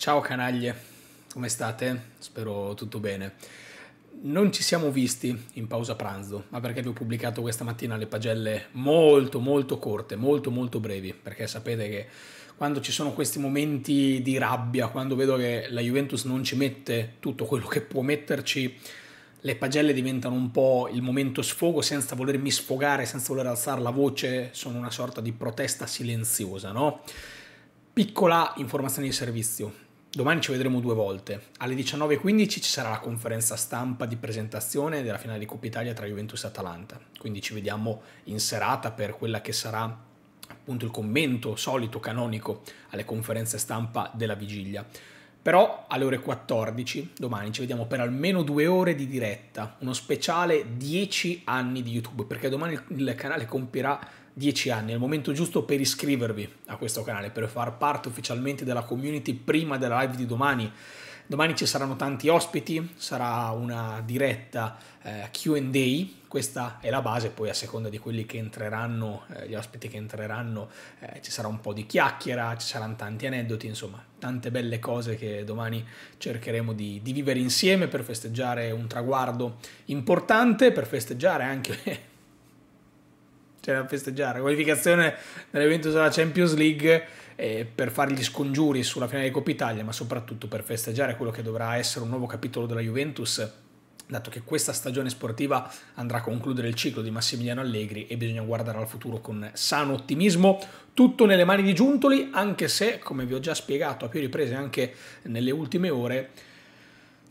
Ciao canaglie, come state? Spero tutto bene. Non ci siamo visti in pausa pranzo, ma perché vi ho pubblicato questa mattina le pagelle molto molto corte, molto molto brevi, perché sapete che quando ci sono questi momenti di rabbia, quando vedo che la Juventus non ci mette tutto quello che può metterci, le pagelle diventano un po' il momento sfogo senza volermi sfogare, senza voler alzare la voce, sono una sorta di protesta silenziosa, no? Piccola informazione di servizio. Domani ci vedremo due volte. Alle 19.15 ci sarà la conferenza stampa di presentazione della finale di Coppa Italia tra Juventus e Atalanta. Quindi ci vediamo in serata per quella che sarà appunto il commento solito canonico alle conferenze stampa della vigilia. Però alle ore 14 domani ci vediamo per almeno due ore di diretta, uno speciale 10 anni di YouTube, perché domani il canale compirà 10 anni, è il momento giusto per iscrivervi a questo canale, per far parte ufficialmente della community prima della live di domani. Domani ci saranno tanti ospiti, sarà una diretta eh, QA, questa è la base, poi a seconda di quelli che entreranno, eh, gli ospiti che entreranno, eh, ci sarà un po' di chiacchiera, ci saranno tanti aneddoti, insomma, tante belle cose che domani cercheremo di, di vivere insieme per festeggiare un traguardo importante, per festeggiare anche c'era cioè, da festeggiare. La qualificazione dell'evento della Champions League eh, per fare gli scongiuri sulla finale di Coppa Italia, ma soprattutto per festeggiare quello che dovrà essere un nuovo capitolo della Juventus dato che questa stagione sportiva andrà a concludere il ciclo di Massimiliano Allegri e bisogna guardare al futuro con sano ottimismo, tutto nelle mani di Giuntoli, anche se, come vi ho già spiegato a più riprese anche nelle ultime ore,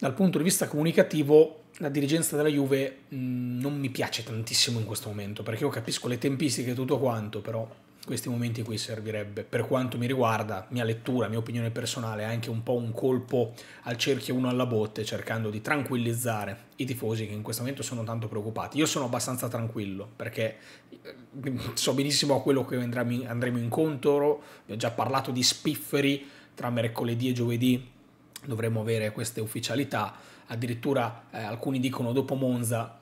dal punto di vista comunicativo la dirigenza della Juve mh, mm, non mi piace tantissimo in questo momento, perché io capisco le tempistiche e tutto quanto, però questi momenti qui servirebbe, per quanto mi riguarda, mia lettura, mia opinione personale, anche un po' un colpo al cerchio uno alla botte, cercando di tranquillizzare i tifosi che in questo momento sono tanto preoccupati. Io sono abbastanza tranquillo, perché mm, so benissimo a quello che andremo, andremo incontro, vi ho già parlato di spifferi tra mercoledì e giovedì, dovremo avere queste ufficialità addirittura eh, alcuni dicono dopo Monza.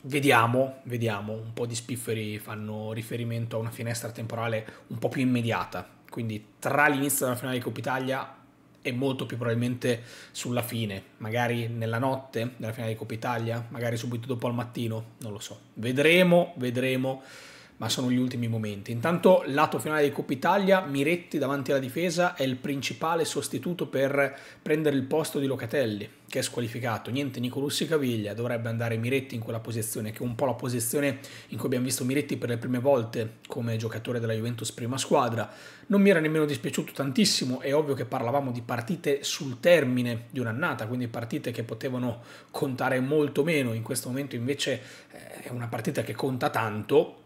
Vediamo, vediamo, un po' di spifferi fanno riferimento a una finestra temporale un po' più immediata, quindi tra l'inizio della finale di Coppa Italia e molto più probabilmente sulla fine, magari nella notte della finale di Coppa Italia, magari subito dopo al mattino, non lo so. Vedremo, vedremo ma sono gli ultimi momenti. Intanto lato finale di Coppa Italia, Miretti davanti alla difesa è il principale sostituto per prendere il posto di Locatelli, che è squalificato. Niente Nicolussi Caviglia, dovrebbe andare Miretti in quella posizione, che è un po' la posizione in cui abbiamo visto Miretti per le prime volte come giocatore della Juventus prima squadra. Non mi era nemmeno dispiaciuto tantissimo, è ovvio che parlavamo di partite sul termine di un'annata, quindi partite che potevano contare molto meno, in questo momento invece eh, è una partita che conta tanto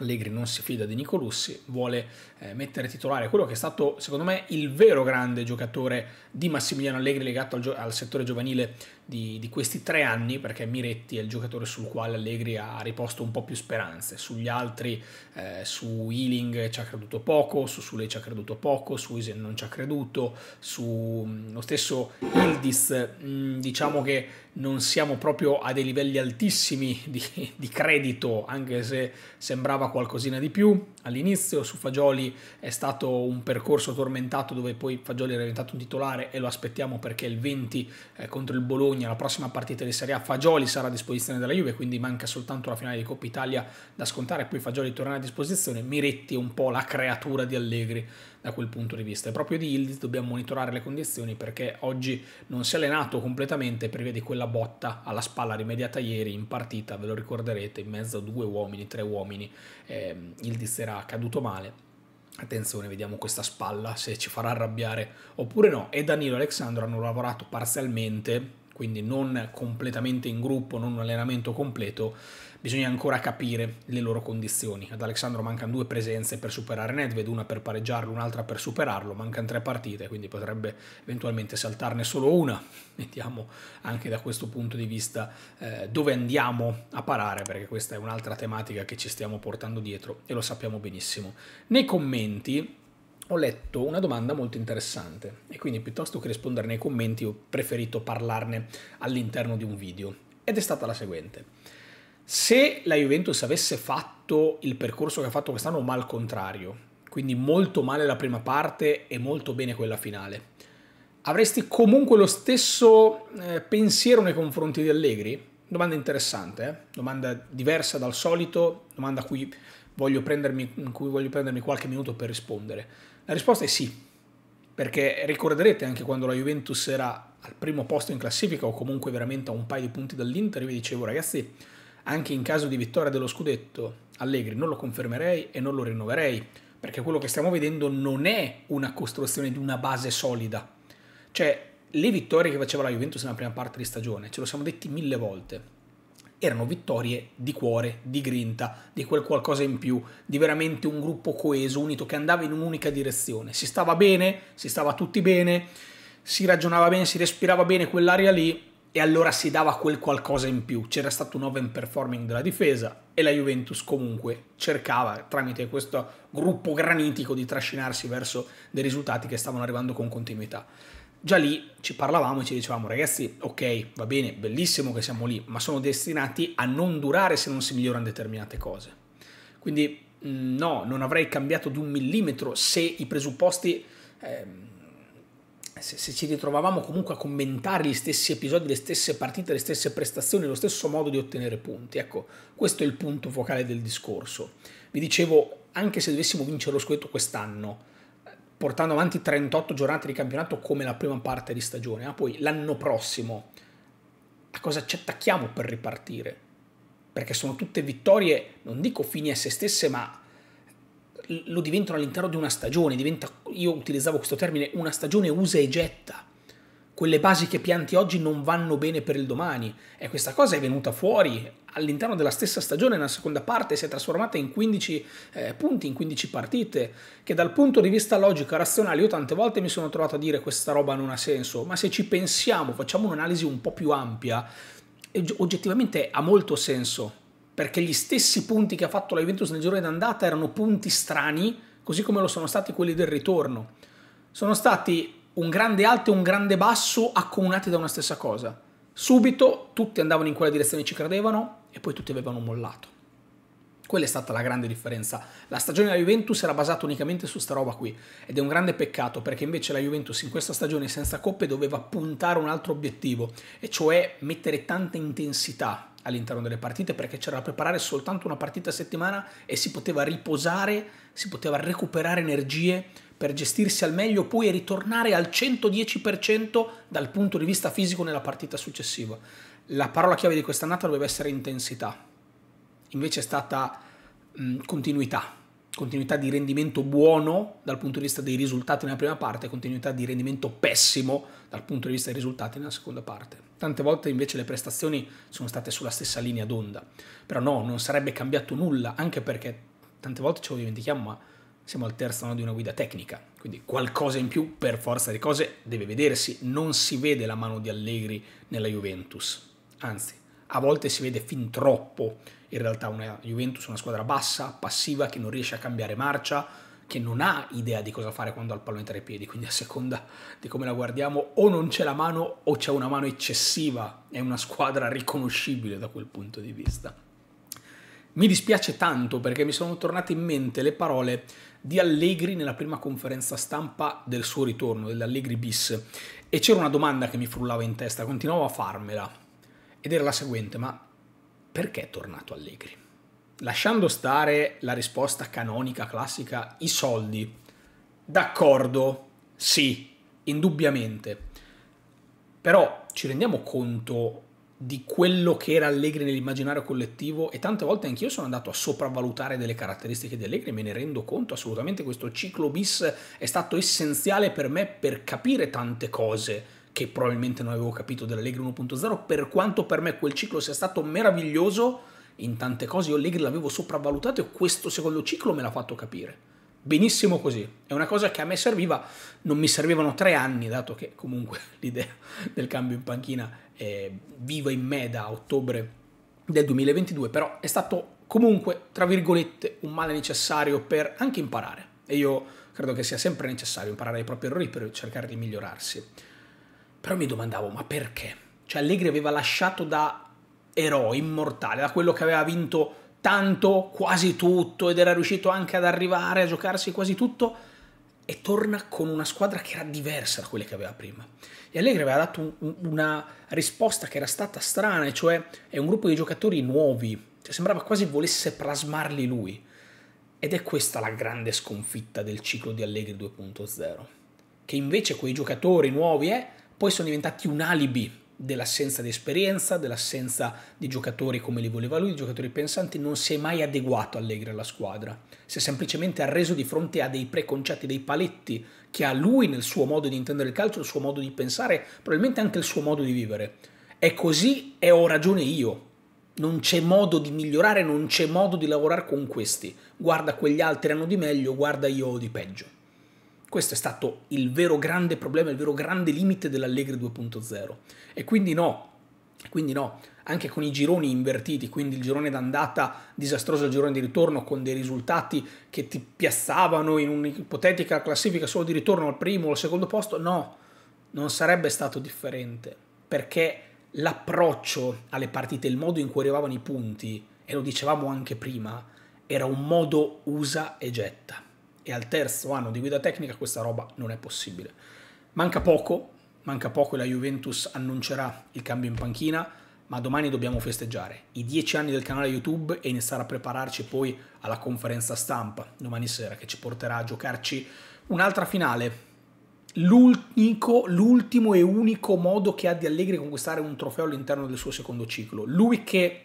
Allegri non si fida di Nicolussi, vuole eh, mettere titolare quello che è stato secondo me il vero grande giocatore di Massimiliano Allegri legato al, al settore giovanile di, di, questi tre anni, perché Miretti è il giocatore sul quale Allegri ha riposto un po' più speranze, sugli altri, eh, su Ealing ci ha creduto poco, su Sule ci ha creduto poco, su Isen non ci ha creduto, su mm, lo stesso Ildis, mm, diciamo che non siamo proprio a dei livelli altissimi di, di credito, anche se sembrava qualcosina di più all'inizio, su Fagioli è stato un percorso tormentato dove poi Fagioli era diventato un titolare e lo aspettiamo perché il 20 eh, contro il Bologna Bologna, la prossima partita di Serie A Fagioli sarà a disposizione della Juve, quindi manca soltanto la finale di Coppa Italia da scontare, poi Fagioli tornerà a disposizione, Miretti è un po' la creatura di Allegri da quel punto di vista. E proprio di Ildiz dobbiamo monitorare le condizioni perché oggi non si è allenato completamente, di quella botta alla spalla rimediata ieri in partita, ve lo ricorderete, in mezzo a due uomini, tre uomini, eh, Ildiz era caduto male, Attenzione, vediamo questa spalla se ci farà arrabbiare oppure no. E Danilo e Alessandro hanno lavorato parzialmente quindi non completamente in gruppo, non un allenamento completo, bisogna ancora capire le loro condizioni. Ad Alessandro mancano due presenze per superare Nedved, una per pareggiarlo, un'altra per superarlo, mancano tre partite, quindi potrebbe eventualmente saltarne solo una. Vediamo anche da questo punto di vista eh, dove andiamo a parare, perché questa è un'altra tematica che ci stiamo portando dietro e lo sappiamo benissimo. Nei commenti ho letto una domanda molto interessante e quindi piuttosto che rispondere nei commenti ho preferito parlarne all'interno di un video ed è stata la seguente. Se la Juventus avesse fatto il percorso che ha fatto quest'anno ma al contrario, quindi molto male la prima parte e molto bene quella finale, avresti comunque lo stesso eh, pensiero nei confronti di Allegri? Domanda interessante, eh? domanda diversa dal solito, domanda a cui voglio prendermi, in cui voglio prendermi qualche minuto per rispondere. La risposta è sì, perché ricorderete anche quando la Juventus era al primo posto in classifica o comunque veramente a un paio di punti dall'Inter, vi dicevo ragazzi, anche in caso di vittoria dello scudetto, Allegri non lo confermerei e non lo rinnoverei, perché quello che stiamo vedendo non è una costruzione di una base solida. Cioè, le vittorie che faceva la Juventus nella prima parte di stagione, ce lo siamo detti mille volte, erano vittorie di cuore, di grinta, di quel qualcosa in più, di veramente un gruppo coeso, unito, che andava in un'unica direzione. Si stava bene, si stava tutti bene, si ragionava bene, si respirava bene quell'area lì e allora si dava quel qualcosa in più. C'era stato un over performing della difesa e la Juventus comunque cercava, tramite questo gruppo granitico, di trascinarsi verso dei risultati che stavano arrivando con continuità già lì ci parlavamo e ci dicevamo ragazzi ok va bene bellissimo che siamo lì ma sono destinati a non durare se non si migliorano determinate cose quindi mm, no non avrei cambiato di un millimetro se i presupposti eh, se, se, ci ritrovavamo comunque a commentare gli stessi episodi le stesse partite le stesse prestazioni lo stesso modo di ottenere punti ecco questo è il punto focale del discorso vi dicevo anche se dovessimo vincere lo scudetto quest'anno portando avanti 38 giornate di campionato come la prima parte di stagione, ma poi l'anno prossimo a cosa ci attacchiamo per ripartire? Perché sono tutte vittorie, non dico fini a se stesse, ma lo diventano all'interno di una stagione, diventa, io utilizzavo questo termine, una stagione usa e getta. Quelle basi che pianti oggi non vanno bene per il domani e questa cosa è venuta fuori all'interno della stessa stagione, nella seconda parte, si è trasformata in 15 eh, punti, in 15 partite, che dal punto di vista logico e razionale io tante volte mi sono trovato a dire questa roba non ha senso, ma se ci pensiamo, facciamo un'analisi un po' più ampia, oggettivamente ha molto senso, perché gli stessi punti che ha fatto la Juventus nel giorno d'andata erano punti strani, così come lo sono stati quelli del ritorno. Sono stati un grande alto e un grande basso accomunati da una stessa cosa. Subito tutti andavano in quella direzione e ci credevano, e poi tutti avevano mollato. Quella è stata la grande differenza. La stagione della Juventus era basata unicamente su sta roba qui ed è un grande peccato perché invece la Juventus in questa stagione senza coppe doveva puntare un altro obiettivo e cioè mettere tanta intensità all'interno delle partite perché c'era da preparare soltanto una partita a settimana e si poteva riposare, si poteva recuperare energie per gestirsi al meglio poi e ritornare al 110% dal punto di vista fisico nella partita successiva la parola chiave di quest'annata doveva essere intensità, invece è stata mh, continuità, continuità di rendimento buono dal punto di vista dei risultati nella prima parte, continuità di rendimento pessimo dal punto di vista dei risultati nella seconda parte. Tante volte invece le prestazioni sono state sulla stessa linea d'onda, però no, non sarebbe cambiato nulla, anche perché tante volte ce lo dimentichiamo, ma siamo al terzo anno di una guida tecnica, quindi qualcosa in più per forza di cose deve vedersi, non si vede la mano di Allegri nella Juventus anzi a volte si vede fin troppo in realtà una Juventus, una squadra bassa, passiva, che non riesce a cambiare marcia, che non ha idea di cosa fare quando ha il pallone tra i piedi, quindi a seconda di come la guardiamo o non c'è la mano o c'è una mano eccessiva, è una squadra riconoscibile da quel punto di vista. Mi dispiace tanto perché mi sono tornate in mente le parole di Allegri nella prima conferenza stampa del suo ritorno, dell'Allegri bis, e c'era una domanda che mi frullava in testa, continuavo a farmela, ed era la seguente, ma perché è tornato Allegri? Lasciando stare la risposta canonica, classica, i soldi. D'accordo, sì, indubbiamente. Però ci rendiamo conto di quello che era Allegri nell'immaginario collettivo e tante volte anch'io sono andato a sopravvalutare delle caratteristiche di Allegri, me ne rendo conto assolutamente, questo ciclo bis è stato essenziale per me per capire tante cose che probabilmente non avevo capito dell'Allegri 1.0, per quanto per me quel ciclo sia stato meraviglioso, in tante cose io Allegri l'avevo sopravvalutato e questo secondo ciclo me l'ha fatto capire. Benissimo così, è una cosa che a me serviva, non mi servivano tre anni, dato che comunque l'idea del cambio in panchina è viva in me da ottobre del 2022, però è stato comunque, tra virgolette, un male necessario per anche imparare. E io credo che sia sempre necessario imparare i propri errori per cercare di migliorarsi. Però mi domandavo, ma perché? Cioè Allegri aveva lasciato da eroe, immortale, da quello che aveva vinto tanto, quasi tutto, ed era riuscito anche ad arrivare a giocarsi quasi tutto, e torna con una squadra che era diversa da quelle che aveva prima. E Allegri aveva dato un, una risposta che era stata strana, e cioè è un gruppo di giocatori nuovi, cioè sembrava quasi volesse plasmarli lui. Ed è questa la grande sconfitta del ciclo di Allegri 2.0, che invece quei giocatori nuovi è, eh, poi sono diventati un alibi dell'assenza di esperienza, dell'assenza di giocatori come li voleva lui, di giocatori pensanti, non si è mai adeguato Allegri alla squadra. Si è semplicemente arreso di fronte a dei preconcetti, dei paletti che ha lui nel suo modo di intendere il calcio, il suo modo di pensare, probabilmente anche il suo modo di vivere. È così e ho ragione io. Non c'è modo di migliorare, non c'è modo di lavorare con questi. Guarda quegli altri hanno di meglio, guarda io ho di peggio. Questo è stato il vero grande problema, il vero grande limite dell'Allegri 2.0. E quindi no, quindi no, anche con i gironi invertiti, quindi il girone d'andata disastroso il girone di ritorno con dei risultati che ti piazzavano in un'ipotetica classifica solo di ritorno al primo o al secondo posto, no, non sarebbe stato differente, perché l'approccio alle partite, il modo in cui arrivavano i punti, e lo dicevamo anche prima, era un modo usa e getta e al terzo anno di guida tecnica questa roba non è possibile. Manca poco, manca poco e la Juventus annuncerà il cambio in panchina, ma domani dobbiamo festeggiare i dieci anni del canale YouTube e iniziare a prepararci poi alla conferenza stampa domani sera che ci porterà a giocarci un'altra finale. l'ultimo e unico modo che ha di Allegri conquistare un trofeo all'interno del suo secondo ciclo. Lui che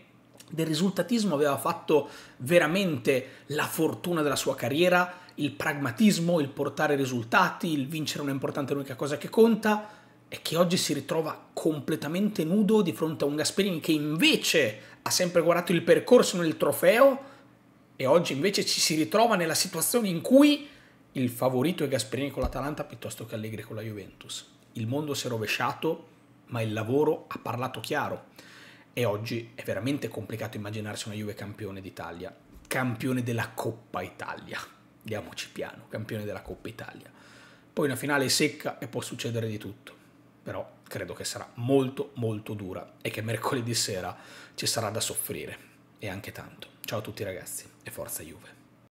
del risultatismo aveva fatto veramente la fortuna della sua carriera, il pragmatismo, il portare risultati, il vincere non è importante, l'unica cosa che conta, e che oggi si ritrova completamente nudo di fronte a un Gasperini che invece ha sempre guardato il percorso nel trofeo e oggi invece ci si ritrova nella situazione in cui il favorito è Gasperini con l'Atalanta piuttosto che Allegri con la Juventus. Il mondo si è rovesciato, ma il lavoro ha parlato chiaro e oggi è veramente complicato immaginarsi una Juve campione d'Italia, campione della Coppa Italia diamoci piano, campione della Coppa Italia. Poi una finale secca e può succedere di tutto, però credo che sarà molto molto dura e che mercoledì sera ci sarà da soffrire e anche tanto. Ciao a tutti ragazzi e forza Juve.